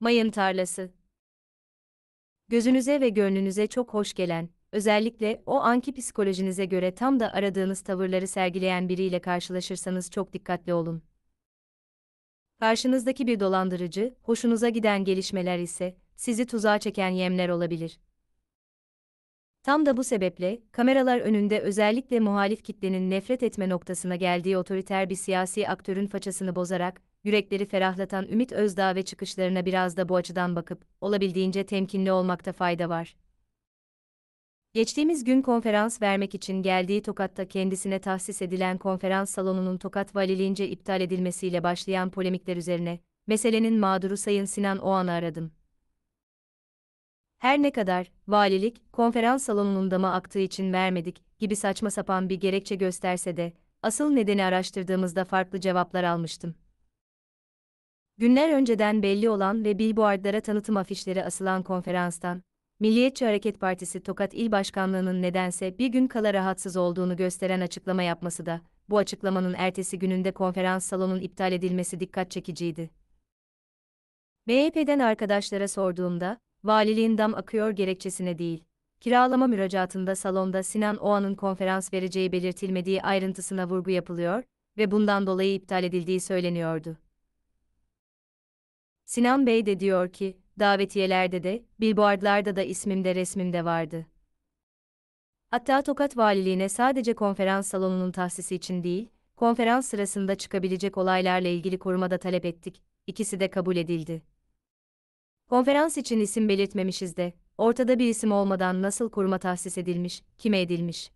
Mayın tarlası. Gözünüze ve gönlünüze çok hoş gelen, özellikle o anki psikolojinize göre tam da aradığınız tavırları sergileyen biriyle karşılaşırsanız çok dikkatli olun. Karşınızdaki bir dolandırıcı, hoşunuza giden gelişmeler ise sizi tuzağa çeken yemler olabilir. Tam da bu sebeple kameralar önünde özellikle muhalif kitlenin nefret etme noktasına geldiği otoriter bir siyasi aktörün façasını bozarak yürekleri ferahlatan Ümit Özdağ ve çıkışlarına biraz da bu açıdan bakıp, olabildiğince temkinli olmakta fayda var. Geçtiğimiz gün konferans vermek için geldiği Tokat'ta kendisine tahsis edilen konferans salonunun Tokat valiliğince iptal edilmesiyle başlayan polemikler üzerine, meselenin mağduru Sayın Sinan Oğan'ı aradım. Her ne kadar, valilik, konferans salonunun dama aktığı için vermedik gibi saçma sapan bir gerekçe gösterse de, asıl nedeni araştırdığımızda farklı cevaplar almıştım. Günler önceden belli olan ve billboardlara tanıtım afişleri asılan konferanstan, Milliyetçi Hareket Partisi Tokat İl Başkanlığı'nın nedense bir gün kala rahatsız olduğunu gösteren açıklama yapması da, bu açıklamanın ertesi gününde konferans salonunun iptal edilmesi dikkat çekiciydi. MHP'den arkadaşlara sorduğumda, valiliğin dam akıyor gerekçesine değil, kiralama müracaatında salonda Sinan Oğan'ın konferans vereceği belirtilmediği ayrıntısına vurgu yapılıyor ve bundan dolayı iptal edildiği söyleniyordu. Sinan Bey de diyor ki, davetiyelerde de, billboardlarda da ismimde resmimde vardı. Hatta Tokat Valiliğine sadece konferans salonunun tahsisi için değil, konferans sırasında çıkabilecek olaylarla ilgili koruma da talep ettik, ikisi de kabul edildi. Konferans için isim belirtmemişiz de, ortada bir isim olmadan nasıl koruma tahsis edilmiş, kime edilmiş?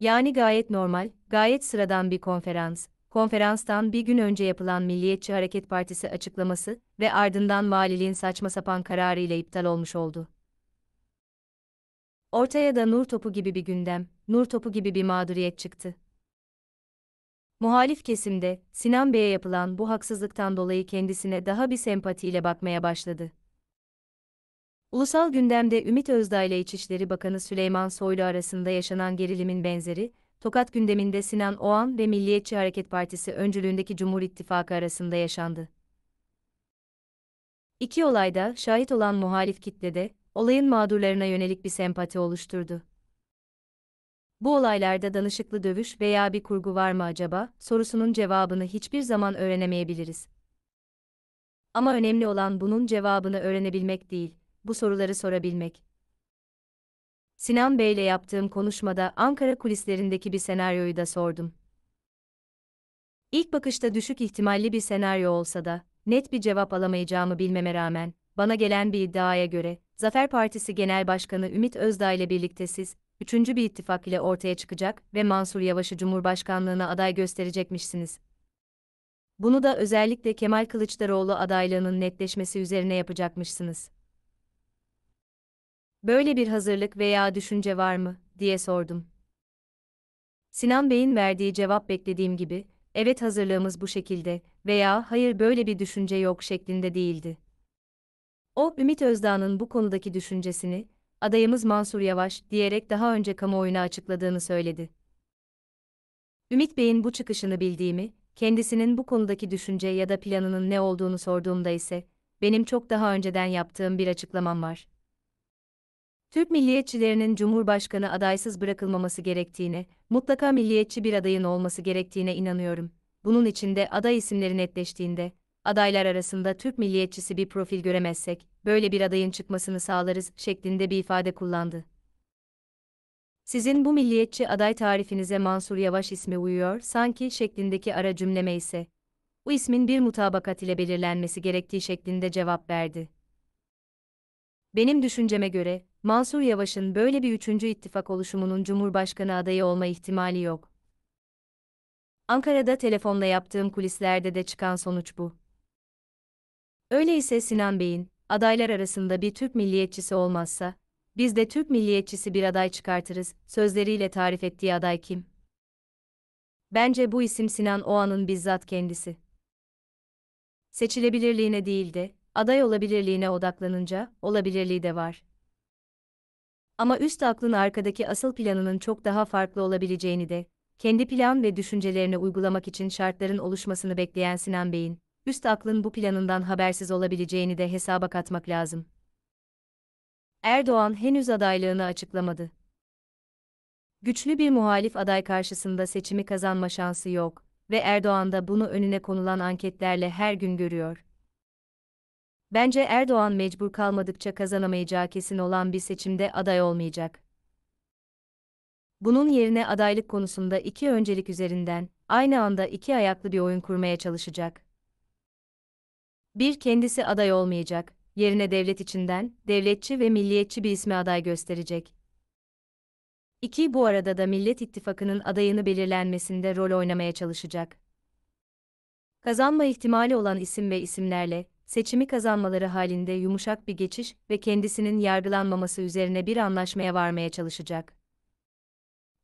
Yani gayet normal, gayet sıradan bir konferans, konferanstan bir gün önce yapılan Milliyetçi Hareket Partisi açıklaması ve ardından valiliğin saçma sapan kararı ile iptal olmuş oldu. Ortaya da nur topu gibi bir gündem, nur topu gibi bir mağduriyet çıktı. Muhalif kesimde Sinan Bey'e yapılan bu haksızlıktan dolayı kendisine daha bir sempatiyle bakmaya başladı. Ulusal gündemde Ümit Özdağ ile İçişleri Bakanı Süleyman Soylu arasında yaşanan gerilimin benzeri Tokat gündeminde Sinan Oğan ve Milliyetçi Hareket Partisi öncülüğündeki Cumhur İttifakı arasında yaşandı. İki olayda şahit olan muhalif kitlede, olayın mağdurlarına yönelik bir sempati oluşturdu. Bu olaylarda danışıklı dövüş veya bir kurgu var mı acaba sorusunun cevabını hiçbir zaman öğrenemeyebiliriz. Ama önemli olan bunun cevabını öğrenebilmek değil, bu soruları sorabilmek. Sinan Bey'le yaptığım konuşmada Ankara kulislerindeki bir senaryoyu da sordum. İlk bakışta düşük ihtimalli bir senaryo olsa da, net bir cevap alamayacağımı bilmeme rağmen, bana gelen bir iddiaya göre, Zafer Partisi Genel Başkanı Ümit Özdağ ile birlikte siz, üçüncü bir ittifak ile ortaya çıkacak ve Mansur Yavaş'ı Cumhurbaşkanlığına aday gösterecekmişsiniz. Bunu da özellikle Kemal Kılıçdaroğlu adaylığının netleşmesi üzerine yapacakmışsınız böyle bir hazırlık veya düşünce var mı, diye sordum. Sinan Bey'in verdiği cevap beklediğim gibi, evet hazırlığımız bu şekilde veya hayır böyle bir düşünce yok şeklinde değildi. O, Ümit Özdağ'ın bu konudaki düşüncesini, adayımız Mansur Yavaş diyerek daha önce kamuoyuna açıkladığını söyledi. Ümit Bey'in bu çıkışını bildiğimi, kendisinin bu konudaki düşünce ya da planının ne olduğunu sorduğumda ise, benim çok daha önceden yaptığım bir açıklamam var. Türk milliyetçilerinin Cumhurbaşkanı adaysız bırakılmaması gerektiğine, mutlaka milliyetçi bir adayın olması gerektiğine inanıyorum. Bunun içinde aday isimleri netleştiğinde, adaylar arasında Türk milliyetçisi bir profil göremezsek, böyle bir adayın çıkmasını sağlarız şeklinde bir ifade kullandı. Sizin bu milliyetçi aday tarifinize Mansur Yavaş ismi uyuyor sanki şeklindeki ara cümleme ise, bu ismin bir mutabakat ile belirlenmesi gerektiği şeklinde cevap verdi. Benim düşünceme göre, Mansur Yavaş'ın böyle bir üçüncü ittifak oluşumunun Cumhurbaşkanı adayı olma ihtimali yok. Ankara'da telefonla yaptığım kulislerde de çıkan sonuç bu. Öyleyse Sinan Bey'in, adaylar arasında bir Türk milliyetçisi olmazsa, biz de Türk milliyetçisi bir aday çıkartırız, sözleriyle tarif ettiği aday kim? Bence bu isim Sinan Oğan'ın bizzat kendisi. Seçilebilirliğine değil de, aday olabilirliğine odaklanınca, olabilirliği de var. Ama üst aklın arkadaki asıl planının çok daha farklı olabileceğini de, kendi plan ve düşüncelerini uygulamak için şartların oluşmasını bekleyen Sinan Bey'in, üst aklın bu planından habersiz olabileceğini de hesaba katmak lazım. Erdoğan henüz adaylığını açıklamadı. Güçlü bir muhalif aday karşısında seçimi kazanma şansı yok ve Erdoğan da bunu önüne konulan anketlerle her gün görüyor. Bence Erdoğan mecbur kalmadıkça kazanamayacağı kesin olan bir seçimde aday olmayacak. Bunun yerine adaylık konusunda iki öncelik üzerinden, aynı anda iki ayaklı bir oyun kurmaya çalışacak. Bir kendisi aday olmayacak, yerine devlet içinden, devletçi ve milliyetçi bir ismi aday gösterecek. İki bu arada da Millet İttifakı'nın adayını belirlenmesinde rol oynamaya çalışacak. Kazanma ihtimali olan isim ve isimlerle, seçimi kazanmaları halinde yumuşak bir geçiş ve kendisinin yargılanmaması üzerine bir anlaşmaya varmaya çalışacak.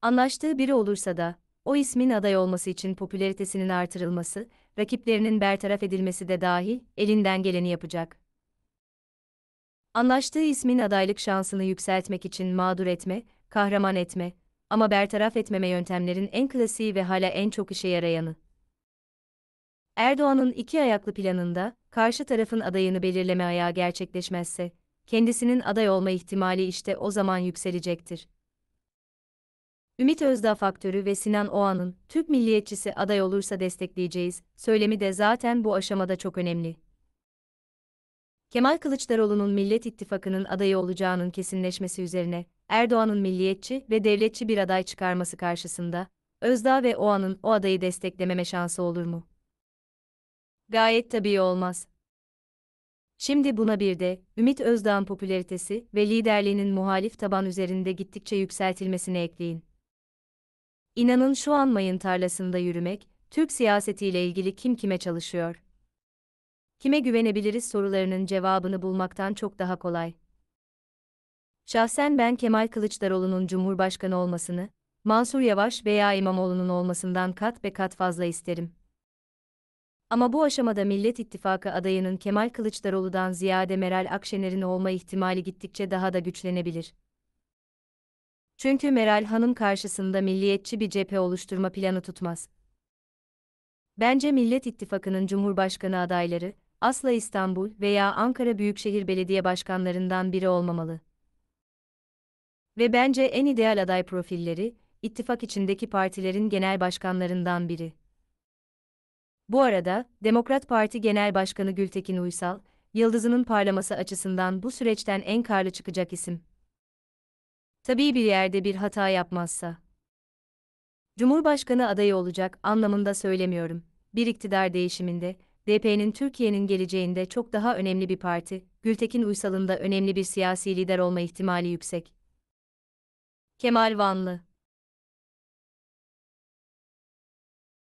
Anlaştığı biri olursa da, o ismin aday olması için popülaritesinin artırılması, rakiplerinin bertaraf edilmesi de dahil elinden geleni yapacak. Anlaştığı ismin adaylık şansını yükseltmek için mağdur etme, kahraman etme ama bertaraf etmeme yöntemlerin en klasiği ve hala en çok işe yarayanı. Erdoğan'ın iki ayaklı planında, karşı tarafın adayını belirleme ayağı gerçekleşmezse, kendisinin aday olma ihtimali işte o zaman yükselecektir. Ümit Özdağ faktörü ve Sinan Oğan'ın Türk milliyetçisi aday olursa destekleyeceğiz söylemi de zaten bu aşamada çok önemli. Kemal Kılıçdaroğlu'nun Millet İttifakı'nın adayı olacağının kesinleşmesi üzerine Erdoğan'ın milliyetçi ve devletçi bir aday çıkarması karşısında Özdağ ve Oğan'ın o adayı desteklememe şansı olur mu? gayet tabii olmaz. Şimdi buna bir de, Ümit Özdağ'ın popülaritesi ve liderliğinin muhalif taban üzerinde gittikçe yükseltilmesini ekleyin. İnanın şu an mayın tarlasında yürümek, Türk siyasetiyle ilgili kim kime çalışıyor? Kime güvenebiliriz sorularının cevabını bulmaktan çok daha kolay. Şahsen ben Kemal Kılıçdaroğlu'nun Cumhurbaşkanı olmasını, Mansur Yavaş veya İmamoğlu'nun olmasından kat be kat fazla isterim. Ama bu aşamada Millet İttifakı adayının Kemal Kılıçdaroğlu'dan ziyade Meral Akşener'in olma ihtimali gittikçe daha da güçlenebilir. Çünkü Meral Hanım karşısında milliyetçi bir cephe oluşturma planı tutmaz. Bence Millet İttifakı'nın Cumhurbaşkanı adayları, asla İstanbul veya Ankara Büyükşehir Belediye Başkanlarından biri olmamalı. Ve bence en ideal aday profilleri, ittifak içindeki partilerin genel başkanlarından biri. Bu arada, Demokrat Parti Genel Başkanı Gültekin Uysal, yıldızının parlaması açısından bu süreçten en karlı çıkacak isim. Tabii bir yerde bir hata yapmazsa. Cumhurbaşkanı adayı olacak anlamında söylemiyorum. Bir iktidar değişiminde, DP'nin Türkiye'nin geleceğinde çok daha önemli bir parti, Gültekin Uysal'ın da önemli bir siyasi lider olma ihtimali yüksek. Kemal Vanlı